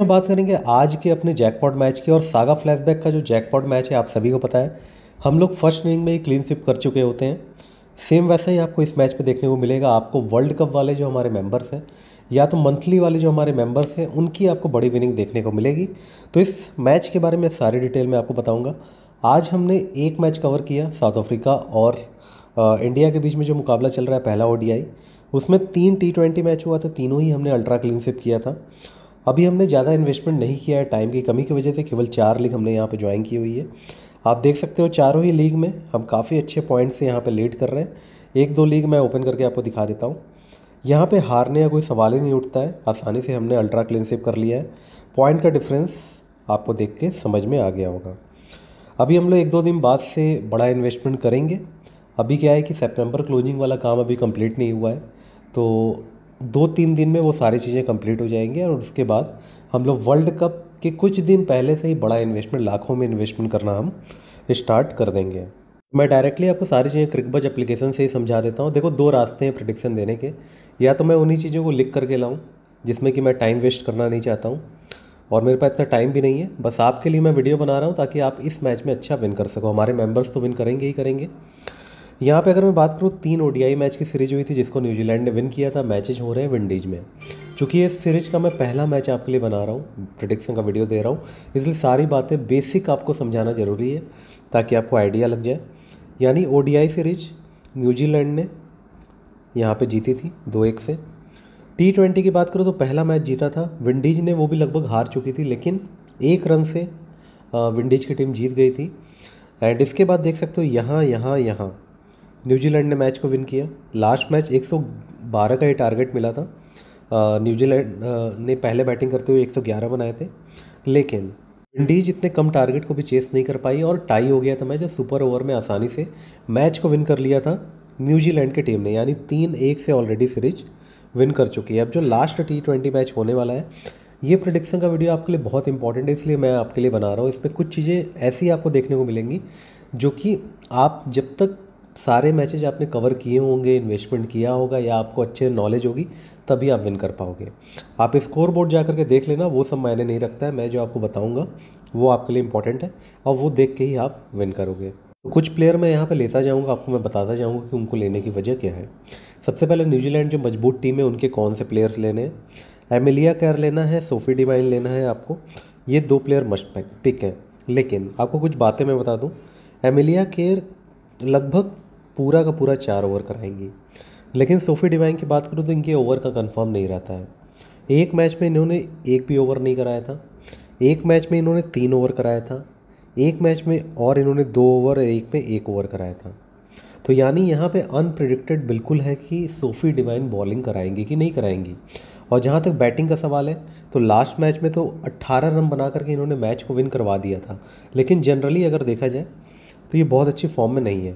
में बात करेंगे आज के अपने जैकपॉट मैच की और सागा फ्लैशबैक का जो जैकपॉट मैच है आप सभी को पता है हम लोग फर्स्ट इनिंग में ही क्लीन स्विप कर चुके होते हैं सेम वैसा ही आपको इस मैच पे देखने को मिलेगा आपको वर्ल्ड कप वाले जो हमारे मेंबर्स हैं या तो मंथली वाले जो हमारे मेंबर्स हैं उनकी आपको बड़ी विनिंग देखने को मिलेगी तो इस मैच के बारे में सारी डिटेल में आपको बताऊँगा आज हमने एक मैच कवर किया साउथ अफ्रीका और आ, इंडिया के बीच में जो मुकाबला चल रहा है पहला ओ उसमें तीन टी ट्वेंटी मैच हुआ था तीनों ही हमने अल्ट्रा क्लीन स्विप किया था अभी हमने ज़्यादा इन्वेस्टमेंट नहीं किया है टाइम की कमी की वजह से केवल चार लीग हमने यहाँ पे ज्वाइन की हुई है आप देख सकते हो चारों ही लीग में हम काफ़ी अच्छे पॉइंट से यहाँ पर लीड कर रहे हैं एक दो लीग मैं ओपन करके आपको दिखा देता हूँ यहाँ पर हारने का कोई सवाल ही नहीं उठता है आसानी से हमने अल्ट्रा क्लिनशिप कर लिया है पॉइंट का डिफरेंस आपको देख के समझ में आ गया होगा अभी हम लोग एक दो दिन बाद से बड़ा इन्वेस्टमेंट करेंगे अभी क्या है कि सितंबर क्लोजिंग वाला काम अभी कंप्लीट नहीं हुआ है तो दो तीन दिन में वो सारी चीज़ें कंप्लीट हो जाएंगी और उसके बाद हम लोग वर्ल्ड कप के कुछ दिन पहले से ही बड़ा इन्वेस्टमेंट लाखों में इन्वेस्टमेंट करना हम स्टार्ट कर देंगे मैं डायरेक्टली आपको सारी चीज़ें क्रिकबज एप्लीकेशन से ही समझा देता हूँ देखो दो रास्ते हैं प्रडिक्शन देने के या तो मैं उन्हीं चीज़ों को लिख करके लाऊँ जिसमें कि मैं टाइम वेस्ट करना नहीं चाहता हूँ और मेरे पास इतना टाइम भी नहीं है बस आपके लिए मैं वीडियो बना रहा हूँ ताकि आप इस मैच में अच्छा विन कर सको हमारे मेम्बर्स तो विन करेंगे ही करेंगे यहाँ पे अगर मैं बात करूँ तीन ओडीआई मैच की सीरीज हुई थी जिसको न्यूजीलैंड ने विन किया था मैचेज हो रहे हैं विंडीज में चूँकि ये सीरीज का मैं पहला मैच आपके लिए बना रहा हूँ प्रडिक्शन का वीडियो दे रहा हूँ इसलिए सारी बातें बेसिक आपको समझाना ज़रूरी है ताकि आपको आइडिया लग जाए यानी ओ सीरीज न्यूजीलैंड ने यहाँ पर जीती थी दो एक से टी ट्वेंटी की बात करूँ तो पहला मैच जीता था विंडीज ने वो भी लगभग हार चुकी थी लेकिन एक रन से विंडीज की टीम जीत गई थी एंड इसके बाद देख सकते हो यहाँ यहाँ यहाँ न्यूजीलैंड ने मैच को विन किया लास्ट मैच 112 का ही टारगेट मिला था न्यूजीलैंड ने पहले बैटिंग करते हुए 111 बनाए थे लेकिन इंडीज़ इतने कम टारगेट को भी चेस नहीं कर पाई और टाई हो गया था मैच सुपर ओवर में आसानी से मैच को विन कर लिया था न्यूजीलैंड की टीम ने यानी तीन एक से ऑलरेडी सीरीज विन कर चुकी है अब जो लास्ट टी ट्वेंटी मैच होने वाला है ये प्रडिक्शन का वीडियो आपके लिए बहुत इंपॉर्टेंट है इसलिए मैं आपके लिए बना रहा हूँ इसमें कुछ चीज़ें ऐसी आपको देखने को मिलेंगी जो कि आप जब तक सारे मैचेज आपने कवर किए होंगे इन्वेस्टमेंट किया होगा या आपको अच्छे नॉलेज होगी तभी आप विन कर पाओगे आप स्कोर बोर्ड जा करके देख लेना वो सब मायने नहीं रखता है मैं जो आपको बताऊँगा वो आपके लिए इंपॉर्टेंट है और वो देख के ही आप विन करोगे कुछ प्लेयर मैं यहाँ पे लेता जाऊँगा आपको मैं बताता जाऊँगा कि उनको लेने की वजह क्या है सबसे पहले न्यूजीलैंड जो मजबूत टीम है उनके कौन से प्लेयर्स लेने हैं एमिलिया कैर लेना है सोफी डिवाइन लेना है आपको ये दो प्लेयर मस्ट पिक हैं लेकिन आपको कुछ बातें मैं बता दूँ एमिलिया केयर लगभग पूरा का पूरा चार ओवर कराएंगी लेकिन सोफी डिवाइन की बात करूँ तो इनके ओवर का कंफर्म नहीं रहता है एक मैच में इन्होंने एक भी ओवर नहीं कराया था एक मैच में इन्होंने तीन ओवर कराया था एक मैच में और इन्होंने दो ओवर एक में एक ओवर कराया था तो यानी यहाँ पे अनप्रिडिक्टेड बिल्कुल है कि सोफ़ी डिवाइन बॉलिंग कराएंगी कि नहीं कराएंगी और जहाँ तक बैटिंग का सवाल है तो लास्ट मैच में तो 18 रन बना करके इन्होंने मैच को विन करवा दिया था लेकिन जनरली अगर देखा जाए तो ये बहुत अच्छी फॉर्म में नहीं है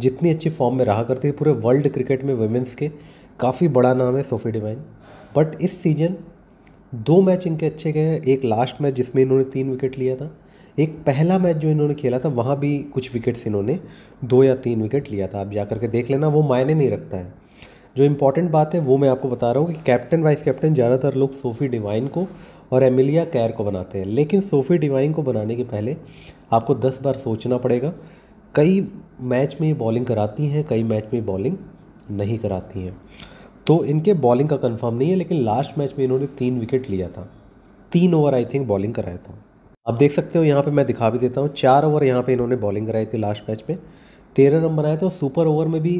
जितनी अच्छी फॉर्म में रहा करती है पूरे वर्ल्ड क्रिकेट में वुमेंस के काफ़ी बड़ा नाम है सोफी डिवाइन बट इस सीजन दो मैच इनके अच्छे गए हैं एक लास्ट मैच जिसमें इन्होंने तीन विकेट लिया था एक पहला मैच जो इन्होंने खेला था वहाँ भी कुछ विकेट्स इन्होंने दो या तीन विकेट लिया था आप जा करके देख लेना वो मायने नहीं रखता है जो इम्पॉर्टेंट बात है वो मैं आपको बता रहा हूँ कि कैप्टन वाइस कैप्टन ज़्यादातर लोग सोफ़ी डिवाइन को और एमिलिया कैर को बनाते हैं लेकिन सोफ़ी डिवाइन को बनाने के पहले आपको दस बार सोचना पड़ेगा कई मैच में बॉलिंग कराती हैं कई मैच में बॉलिंग नहीं कराती हैं तो इनके बॉलिंग का कंफर्म नहीं है लेकिन लास्ट मैच में इन्होंने तीन विकेट लिया था तीन ओवर आई थिंक बॉलिंग कराया था आप देख सकते हो यहाँ पे मैं दिखा भी देता हूँ चार ओवर यहाँ पे इन्होंने बॉलिंग कराई थी लास्ट मैच में तेरह रन बनाए थे और सुपर ओवर में भी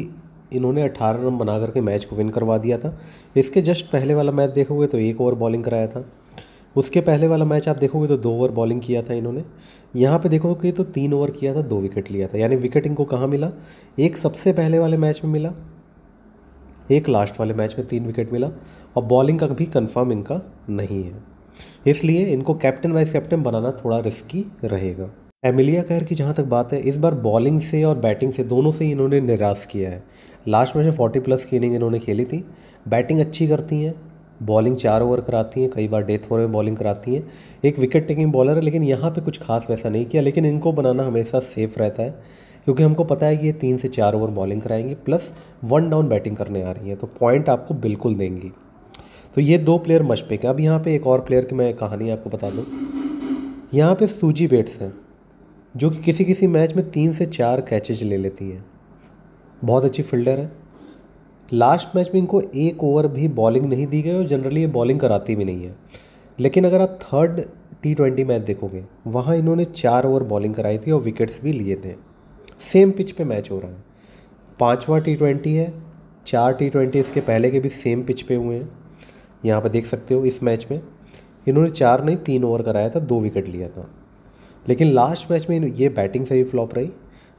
इन्होंने अट्ठारह रन बना करके मैच को विन करवा दिया था इसके जस्ट पहले वाला मैच देखोगे तो एक ओवर बॉलिंग कराया था उसके पहले वाला मैच आप देखोगे तो दो ओवर बॉलिंग किया था इन्होंने यहाँ पे देखोगे तो तीन ओवर किया था दो विकेट लिया था यानी विकेट इनको कहाँ मिला एक सबसे पहले वाले मैच में मिला एक लास्ट वाले मैच में तीन विकेट मिला और बॉलिंग का भी कन्फर्म इनका नहीं है इसलिए इनको कैप्टन वाइस कैप्टन बनाना थोड़ा रिस्की रहेगा एमिलिया कहर की जहाँ तक बात है इस बार बॉलिंग से और बैटिंग से दोनों से ही इन्होंने निराश किया है लास्ट मैच में फोर्टी प्लस की इनिंग इन्होंने खेली थी बैटिंग अच्छी करती हैं बॉलिंग चार ओवर कराती हैं कई बार डेथ ओवर में बॉलिंग कराती हैं एक विकेट टेकिंग बॉलर है लेकिन यहाँ पे कुछ खास वैसा नहीं किया लेकिन इनको बनाना हमेशा सेफ रहता है क्योंकि हमको पता है कि ये तीन से चार ओवर बॉलिंग कराएंगे प्लस वन डाउन बैटिंग करने आ रही है तो पॉइंट आपको बिल्कुल देंगी तो ये दो प्लेयर मशपे के अब यहाँ पर एक और प्लेयर की मैं कहानी आपको बता दूँ यहाँ पर सूजी बेट्स हैं जो कि किसी किसी मैच में तीन से चार कैचेज ले लेती हैं बहुत अच्छी फील्डर है लास्ट मैच में इनको एक ओवर भी बॉलिंग नहीं दी गई और जनरली ये बॉलिंग कराती भी नहीं है लेकिन अगर आप थर्ड टी ट्वेंटी मैच देखोगे वहाँ इन्होंने चार ओवर बॉलिंग कराई थी और विकेट्स भी लिए थे सेम पिच पे मैच हो रहा है पाँचवा टी ट्वेंटी है चार टी ट्वेंटी इसके पहले के भी सेम पिच पे हुए हैं यहाँ पर देख सकते हो इस मैच में इन्होंने चार नहीं तीन ओवर कराया था दो विकेट लिया था लेकिन लास्ट मैच में ये बैटिंग से भी फ्लॉप रही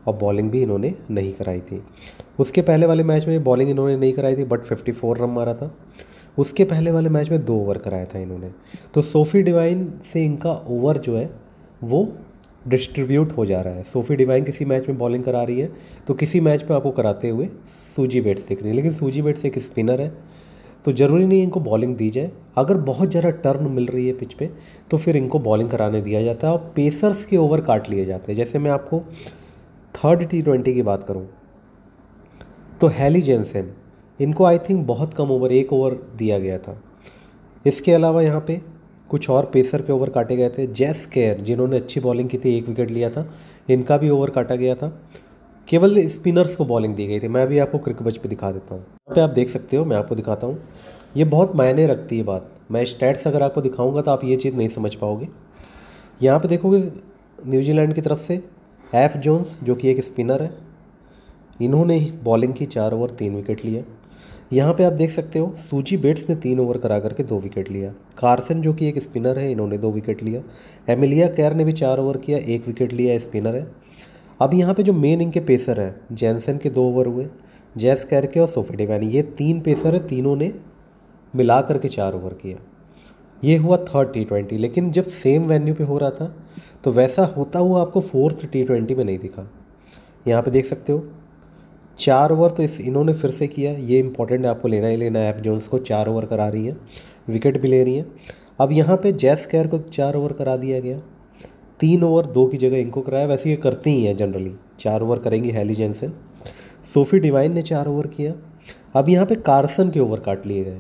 और बॉलिंग भी इन्होंने नहीं कराई थी उसके पहले वाले मैच में बॉलिंग इन्होंने नहीं कराई थी बट 54 रन मारा था उसके पहले वाले मैच में दो ओवर कराया था इन्होंने तो सोफ़ी डिवाइन से इनका ओवर जो है वो डिस्ट्रीब्यूट हो जा रहा है सोफ़ी डिवाइन किसी मैच में बॉलिंग करा रही है तो किसी मैच में आपको कराते हुए सूजी बेट दिख रही है लेकिन सूजी बेट से एक स्पिनर है तो ज़रूरी नहीं इनको बॉलिंग दी जाए अगर बहुत ज़्यादा टर्न मिल रही है पिच पे तो फिर इनको बॉलिंग कराने दिया जाता है और पेसर्स के ओवर काट लिए जाते हैं जैसे मैं आपको थर्ड टी ट्वेंटी की बात करूँ तो हैली जेंसन इनको आई थिंक बहुत कम ओवर एक ओवर दिया गया था इसके अलावा यहाँ पे कुछ और पेसर के ओवर काटे गए थे जैस केयर जिन्होंने अच्छी बॉलिंग की थी एक विकेट लिया था इनका भी ओवर काटा गया था केवल स्पिनर्स को बॉलिंग दी गई थी मैं भी आपको क्रिकेट बच पे दिखा देता हूँ यहाँ पे आप देख सकते हो मैं आपको दिखाता हूँ ये बहुत मायने रखती है बात मैं स्टैट्स अगर आपको दिखाऊंगा तो आप ये चीज़ नहीं समझ पाओगे यहाँ पे देखोगे न्यूजीलैंड की तरफ से एफ जोन्स जो कि एक स्पिनर है इन्होंने बॉलिंग की चार ओवर तीन विकेट लिए यहाँ पे आप देख सकते हो सूची बेट्स ने तीन ओवर करा करके दो विकेट लिया कार्सन जो कि एक स्पिनर है इन्होंने दो विकेट लिया एमिलिया कैर ने भी चार ओवर किया एक विकेट लिया स्पिनर है अब यहाँ पे जो मेन इनके पेसर हैं जैनसन के दो ओवर हुए जैस कैर के और सोफे डिवानी ये तीन पेसर है तीनों ने मिला करके चार ओवर किया ये हुआ थर्ड टी ट्वेंटी लेकिन जब सेम वेन्यू पर हो रहा था तो वैसा होता हुआ आपको फोर्थ टी ट्वेंटी में नहीं दिखा यहाँ पे देख सकते हो चार ओवर तो इस इन्होंने फिर से किया ये इंपॉर्टेंट है आपको लेना ही लेना है ऐप जोन्स को चार ओवर करा रही है विकेट भी ले रही हैं अब यहाँ पे जैस कैर को चार ओवर करा दिया गया तीन ओवर दो की जगह इनको कराया वैसे ये करती ही हैं जनरली चार ओवर करेंगी हैली जेंसन सोफी डिवाइन ने चार ओवर किया अब यहाँ पे कार्सन के ओवर काट लिए गए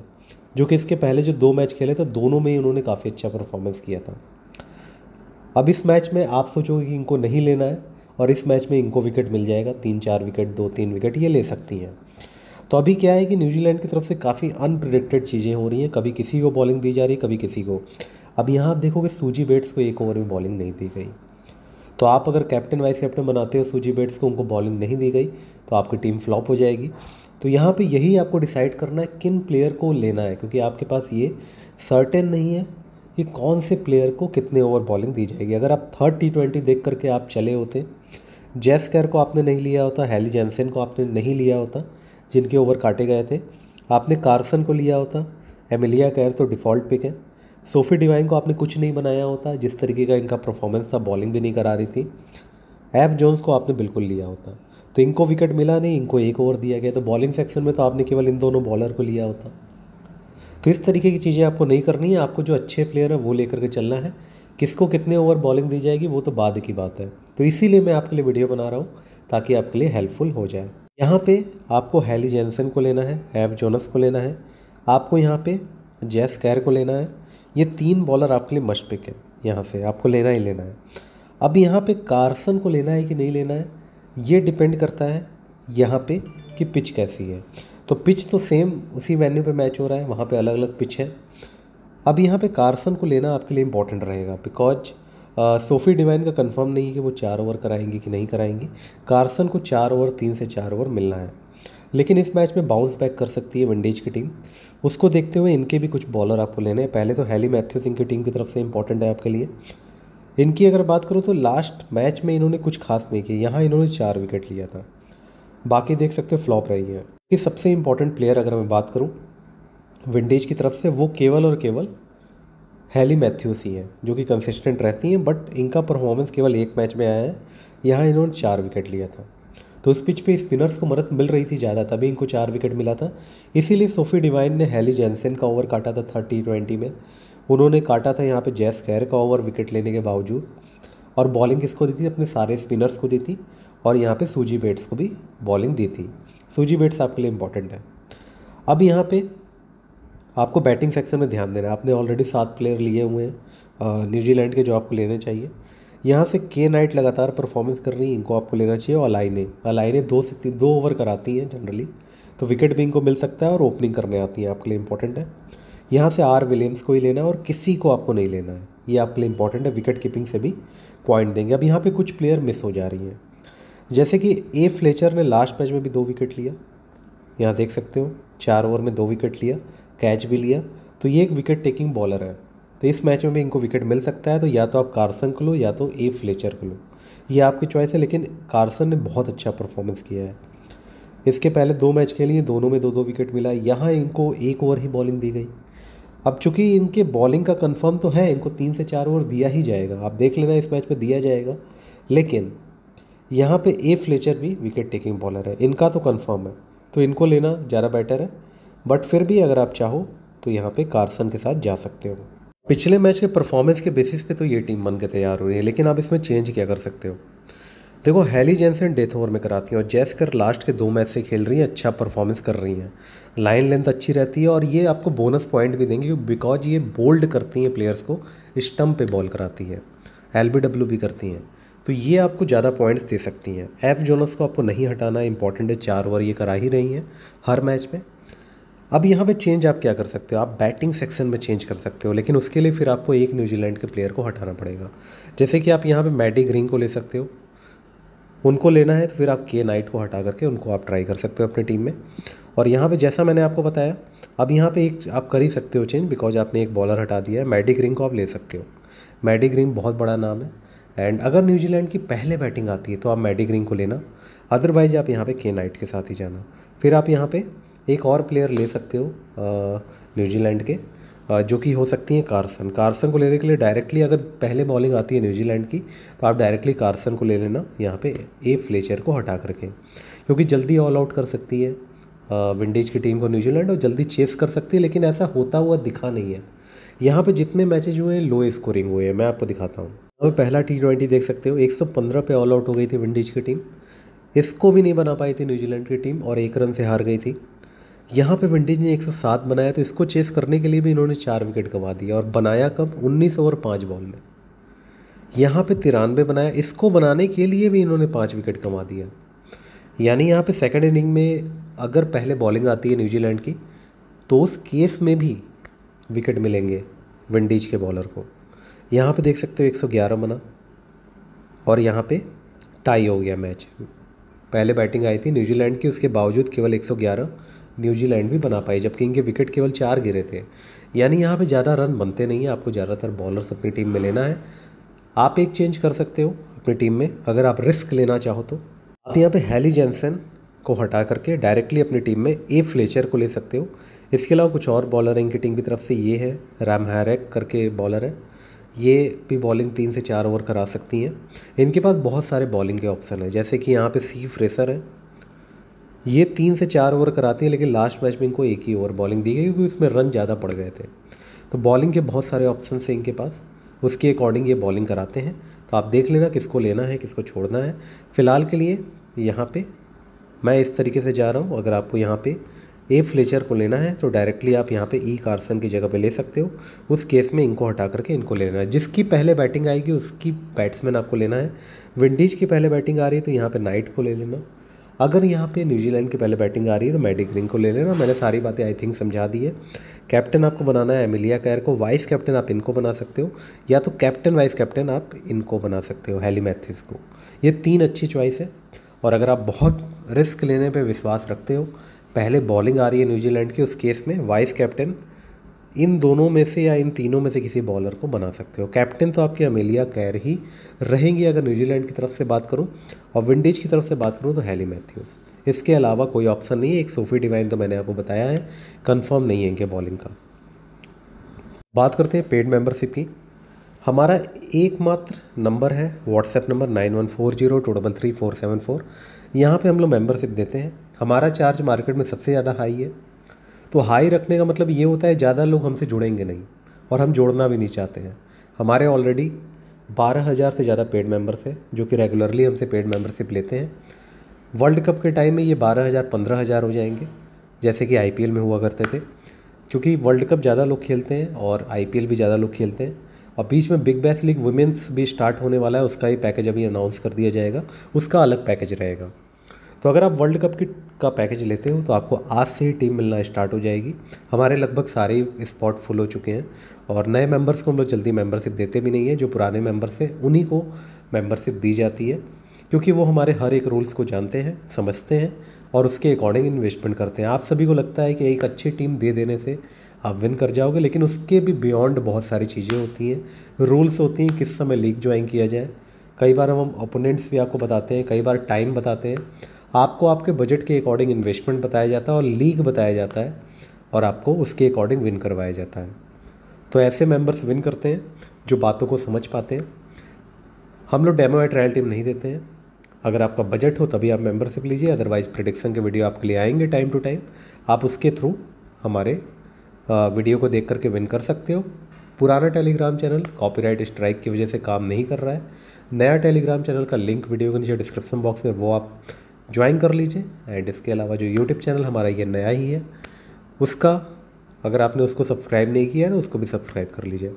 जो कि इसके पहले जो दो मैच खेले थे दोनों में ही उन्होंने काफ़ी अच्छा परफॉर्मेंस किया था अब इस मैच में आप सोचोगे कि इनको नहीं लेना है और इस मैच में इनको विकेट मिल जाएगा तीन चार विकेट दो तीन विकेट ये ले सकती हैं तो अभी क्या है कि न्यूजीलैंड की तरफ से काफ़ी अनप्रिडिक्टेड चीज़ें हो रही हैं कभी किसी को बॉलिंग दी जा रही है कभी किसी को अब यहाँ आप देखोगे सूजी बेट्स को एक ओवर में बॉलिंग नहीं दी गई तो आप अगर कैप्टन वाइस कैप्टन बनाते हो सूजी बेट्स को उनको बॉलिंग नहीं दी गई तो आपकी टीम फ्लॉप हो जाएगी तो यहाँ पे यही आपको डिसाइड करना है किन प्लेयर को लेना है क्योंकि आपके पास ये सर्टेन नहीं है कि कौन से प्लेयर को कितने ओवर बॉलिंग दी जाएगी अगर आप थर्ड टी ट्वेंटी देख करके आप चले होते जेस कैर को आपने नहीं लिया होता हैली जैनसन को आपने नहीं लिया होता जिनके ओवर काटे गए थे आपने कार्सन को लिया होता एमिलिया कैर तो डिफ़ॉल्ट पिक है सोफ़ी डिवाइन को आपने कुछ नहीं बनाया होता जिस तरीके का इनका परफॉर्मेंस था बॉलिंग भी नहीं करा रही थी एफ जोन्स को आपने बिल्कुल लिया होता तो इनको विकेट मिला नहीं इनको एक ओवर दिया गया तो बॉलिंग सेक्शन में तो आपने केवल इन दोनों बॉलर को लिया होता तो इस तरीके की चीज़ें आपको नहीं करनी है आपको जो अच्छे प्लेयर हैं वो लेकर के चलना है किसको कितने ओवर बॉलिंग दी जाएगी वो तो बाद की बात है तो इसीलिए मैं आपके लिए वीडियो बना रहा हूँ ताकि आपके लिए हेल्पफुल हो जाए यहाँ पे आपको हैली जैनसन को लेना है एव जोनस को लेना है आपको यहाँ पे जैस कैर को लेना है ये तीन बॉलर आपके लिए मस्ट पिक है यहाँ से आपको लेना ही लेना है अब यहाँ पे कार्सन को लेना है कि नहीं लेना है ये डिपेंड करता है यहाँ पे कि पिच कैसी है तो पिच तो सेम उसी वेन्यू पे मैच हो रहा है वहाँ पे अलग अलग पिच है अब यहाँ पे कार्सन को लेना आपके लिए इंपॉर्टेंट रहेगा बिकॉज सोफी डिवाइन का कंफर्म नहीं है कि वो चार ओवर कराएंगे कि नहीं कराएंगे कार्सन को चार ओवर तीन से चार ओवर मिलना है लेकिन इस मैच में बाउंस बैक कर सकती है विंडेज की टीम उसको देखते हुए इनके भी कुछ बॉलर आपको लेने हैं पहले तो हैली मैथ्यू सिंह की टीम की तरफ से इंपॉर्टेंट है आपके लिए इनकी अगर बात करूँ तो लास्ट मैच में इन्होंने कुछ खास नहीं किया यहाँ इन्होंने चार विकेट लिया था बाकी देख सकते हो फ्लॉप रही है कि सबसे इम्पॉर्टेंट प्लेयर अगर मैं बात करूँ विंडेज की तरफ से वो केवल और केवल हैली मैथ्यूस ही हैं जो कि कंसिस्टेंट रहती हैं बट इनका परफॉर्मेंस केवल एक मैच में आया है यहाँ इन्होंने चार विकेट लिया था तो उस पिच पे स्पिनर्स को मदद मिल रही थी ज़्यादा तभी इनको चार विकेट मिला था इसीलिए सोफी डिवाइन ने हैली जैनसन का ओवर काटा था थर्टी ट्वेंटी में उन्होंने काटा था यहाँ पे जैस खैर का ओवर विकेट लेने के बावजूद और बॉलिंग किसको दी थी अपने सारे स्पिनर्स को दी थी और यहाँ पे सूजी बेट्स को भी बॉलिंग दी थी सूजी बेट्स आपके लिए इंपॉर्टेंट है अब यहाँ पे आपको बैटिंग सेक्शन में ध्यान देना है आपने ऑलरेडी सात प्लेयर लिए हुए हैं न्यूजीलैंड के जो आपको लेने चाहिए यहाँ से के नाइट लगातार परफॉर्मेंस कर रही है इनको आपको लेना चाहिए और अलाइने अलाइने दो से तीन दो ओवर कराती हैं जनरली तो विकेट भी इनको मिल सकता है और ओपनिंग करने आती हैं आपके लिए इंपॉर्टेंट है यहाँ से आर विलियम्स को ही लेना है और किसी को आपको नहीं लेना है ये आपके लिए इंपॉर्टेंट है विकेट कीपिंग से भी पॉइंट देंगे अब यहाँ पे कुछ प्लेयर मिस हो जा रही हैं जैसे कि ए फ्लेचर ने लास्ट मैच में भी दो विकेट लिया यहाँ देख सकते हो चार ओवर में दो विकेट लिया कैच भी लिया तो ये एक विकेट टेकिंग बॉलर है तो इस मैच में भी इनको विकेट मिल सकता है तो या तो आप कार्सन को लो या तो ए फ्लेचर को लो ये आपकी चॉइस है लेकिन कार्सन ने बहुत अच्छा परफॉर्मेंस किया है इसके पहले दो मैच के लिए दोनों में दो दो विकेट मिला यहाँ इनको एक ओवर ही बॉलिंग दी गई अब चूंकि इनके बॉलिंग का कंफर्म तो है इनको तीन से चार ओवर दिया ही जाएगा आप देख लेना इस मैच में दिया जाएगा लेकिन यहाँ पे ए फ्लेचर भी विकेट टेकिंग बॉलर है इनका तो कंफर्म है तो इनको लेना ज़्यादा बेटर है बट फिर भी अगर आप चाहो तो यहाँ पे कार्सन के साथ जा सकते हो पिछले मैच के परफॉर्मेंस के बेसिस पे तो ये टीम बन के तैयार हो रही है लेकिन आप इसमें चेंज क्या कर सकते हो देखो हैली जेंसन डेथ ओवर में कराती हैं और जैसकर लास्ट के दो मैच से खेल रही हैं अच्छा परफॉर्मेंस कर रही हैं लाइन लेंथ अच्छी रहती है और ये आपको बोनस पॉइंट भी देंगे बिकॉज ये बोल्ड करती हैं प्लेयर्स को स्टम्प पे बॉल कराती है एल भी करती हैं तो ये आपको ज़्यादा पॉइंट्स दे सकती हैं एफ जोनस को आपको नहीं हटाना इंपॉर्टेंट है चार ओवर ये करा ही रही हैं हर मैच में अब यहाँ पे चेंज आप क्या कर सकते हो आप बैटिंग सेक्शन में चेंज कर सकते हो लेकिन उसके लिए फिर आपको एक न्यूजीलैंड के प्लेयर को हटाना पड़ेगा जैसे कि आप यहाँ पे मैडी ग्रीन को ले सकते हो उनको लेना है तो फिर आप के नाइट को हटा करके उनको आप ट्राई कर सकते हो अपनी टीम में और यहाँ पे जैसा मैंने आपको बताया अब यहाँ पे एक आप कर ही सकते हो चेंज बिकॉज आपने एक बॉलर हटा दिया है मैडी ग्रीन को आप ले सकते हो मैडी ग्रीन बहुत बड़ा नाम है एंड अगर न्यूजीलैंड की पहले बैटिंग आती है तो आप ग्रीन को लेना अदरवाइज आप यहाँ पे के नाइट के साथ ही जाना फिर आप यहाँ पे एक और प्लेयर ले सकते हो न्यूजीलैंड के आ, जो कि हो सकती हैं कार्सन कार्सन को लेने के लिए डायरेक्टली अगर पहले बॉलिंग आती है न्यूजीलैंड की तो आप डायरेक्टली कार्सन को ले लेना यहाँ पर ए फ्लेचर को हटा करके क्योंकि जल्दी ऑल आउट कर सकती है विंडीज की टीम को न्यूजीलैंड और जल्दी चेस कर सकती है लेकिन ऐसा होता हुआ दिखा नहीं है यहाँ पे जितने मैचेज हुए हैं लो स्कोरिंग हुए हैं मैं आपको दिखाता हूँ यहाँ पहला टी ट्वेंटी देख सकते हो 115 पे ऑल आउट हो गई थी विंडीज की टीम इसको भी नहीं बना पाई थी न्यूजीलैंड की टीम और एक रन से हार गई थी यहाँ पे विंडीज ने 107 बनाया तो इसको चेस करने के लिए भी इन्होंने चार विकेट गंवा दिया और बनाया कब 19 ओवर पाँच बॉल में यहाँ पे तिरानवे बनाया इसको बनाने के लिए भी इन्होंने पाँच विकेट गंवा दिया यानी यहाँ पे सेकेंड इनिंग में अगर पहले बॉलिंग आती है न्यूजीलैंड की तो उस केस में भी विकेट मिलेंगे विंडीज के बॉलर को यहाँ पे देख सकते हो 111 बना और यहाँ पे टाई हो गया मैच पहले बैटिंग आई थी न्यूजीलैंड की उसके बावजूद केवल 111 न्यूजीलैंड भी बना पाई जबकि इनके विकेट केवल चार गिरे थे यानी यहाँ पे ज़्यादा रन बनते नहीं हैं आपको ज़्यादातर बॉलर्स अपनी टीम में लेना है आप एक चेंज कर सकते हो अपनी टीम में अगर आप रिस्क लेना चाहो तो आप यहाँ पर हैली जेंसन को हटा करके डायरेक्टली अपनी टीम में ए फ्लेचर को ले सकते हो इसके अलावा कुछ और बॉलर हैं इनकी टीम की तरफ से ये है रैम हैरेक करके बॉलर है ये भी बॉलिंग तीन से चार ओवर करा सकती हैं इनके पास बहुत सारे बॉलिंग के ऑप्शन हैं जैसे कि यहाँ पे सी फ्रेसर है ये तीन से चार ओवर कराती हैं लेकिन लास्ट मैच में इनको एक ही ओवर बॉलिंग दी गई क्योंकि उसमें रन ज़्यादा पड़ गए थे तो बॉलिंग के बहुत सारे ऑप्शन हैं इनके पास उसके अकॉर्डिंग ये बॉलिंग कराते हैं तो आप देख लेना किसको लेना है किसको छोड़ना है फ़िलहाल के लिए यहाँ पर मैं इस तरीके से जा रहा हूँ अगर आपको यहाँ पर ए फ्लेचर को लेना है तो डायरेक्टली आप यहाँ पे ई e कार्सन की जगह पे ले सकते हो उस केस में इनको हटा करके इनको ले लेना है जिसकी पहले बैटिंग आएगी उसकी बैट्समैन आपको लेना है विंडीज की पहले बैटिंग आ रही है तो यहाँ पे नाइट को ले लेना अगर यहाँ पे न्यूजीलैंड की पहले बैटिंग आ रही है तो रिंग को ले लेना मैंने सारी बातें आई थिंक समझा दी है कैप्टन आपको बनाना है एमिलिया कैर को वाइस कैप्टन आप इनको बना सकते हो या तो कैप्टन वाइस कैप्टन आप इनको बना सकते हो हेली मैथिस को ये तीन अच्छी चॉइस है और अगर आप बहुत रिस्क लेने पर विश्वास रखते हो पहले बॉलिंग आ रही है न्यूजीलैंड की उस केस में वाइस कैप्टन इन दोनों में से या इन तीनों में से किसी बॉलर को बना सकते हो कैप्टन तो आपके अमेलिया कैर ही रहेंगी अगर न्यूजीलैंड की तरफ से बात करूँ और विंडीज की तरफ से बात करूँ तो हैली मैथ्यूज़ इसके अलावा कोई ऑप्शन नहीं है एक सोफी डिवाइन तो मैंने आपको बताया है कंफर्म नहीं है इनके बॉलिंग का बात करते हैं पेड मेंबरशिप की हमारा एकमात्र नंबर है WhatsApp number nine one four zero two double three four seven four यहाँ पर हम लोग मेम्बरशिप देते हैं हमारा चार्ज मार्केट में सबसे ज़्यादा हाई है तो हाई रखने का मतलब ये होता है ज़्यादा लोग हमसे जुड़ेंगे नहीं और हम जोड़ना भी नहीं चाहते हैं हमारे ऑलरेडी बारह हज़ार से ज़्यादा पेड मेंबर्स हैं जो कि रेगुलरली हमसे पेड मेंबरशिप लेते हैं वर्ल्ड कप के टाइम में ये बारह हज़ार पंद्रह हज़ार हो जाएंगे जैसे कि आई में हुआ करते थे क्योंकि वर्ल्ड कप ज़्यादा लोग खेलते हैं और आई भी ज़्यादा लोग खेलते हैं और बीच में बिग बैस लीग वुमेंस भी स्टार्ट होने वाला है उसका ही पैकेज अभी अनाउंस कर दिया जाएगा उसका अलग पैकेज रहेगा तो अगर आप वर्ल्ड कप की का पैकेज लेते हो तो आपको आज से ही टीम मिलना स्टार्ट हो जाएगी हमारे लगभग सारे स्पॉट फुल हो चुके हैं और नए मेंबर्स को हम लोग जल्दी मेंबरशिप देते भी नहीं है जो पुराने मेंबर्स हैं उन्हीं को मेंबरशिप दी जाती है क्योंकि वो हमारे हर एक रूल्स को जानते हैं समझते हैं और उसके अकॉर्डिंग इन्वेस्टमेंट करते हैं आप सभी को लगता है कि एक अच्छी टीम दे देने से आप विन कर जाओगे लेकिन उसके भी बियॉन्ड बहुत सारी चीज़ें होती हैं रूल्स होती हैं किस समय लीग ज्वाइन किया जाए कई बार हम अपोनेंट्स भी आपको बताते हैं कई बार टाइम बताते हैं आपको आपके बजट के अकॉर्डिंग इन्वेस्टमेंट बताया जाता है और लीग बताया जाता है और आपको उसके अकॉर्डिंग विन करवाया जाता है तो ऐसे मेंबर्स विन करते हैं जो बातों को समझ पाते हैं हम लोग डेमो या ट्रायल टीम नहीं देते हैं अगर आपका बजट हो तभी आप मेंबरशिप लीजिए अदरवाइज़ प्रिडिक्शन के वीडियो आपके लिए आएंगे टाइम टू टाइम आप उसके थ्रू हमारे वीडियो को देख करके विन कर सकते हो पुराना टेलीग्राम चैनल कॉपीराइट स्ट्राइक की वजह से काम नहीं कर रहा है नया टेलीग्राम चैनल का लिंक वीडियो के नीचे डिस्क्रिप्शन बॉक्स में वो आप ज्वाइन कर लीजिए एंड इसके अलावा जो यूट्यूब चैनल हमारा ये नया ही है उसका अगर आपने उसको सब्सक्राइब नहीं किया है ना तो उसको भी सब्सक्राइब कर लीजिए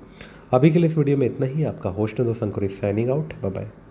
अभी के लिए इस वीडियो में इतना ही आपका होस्ट दो संकुरी साइनिंग आउट बाय बाय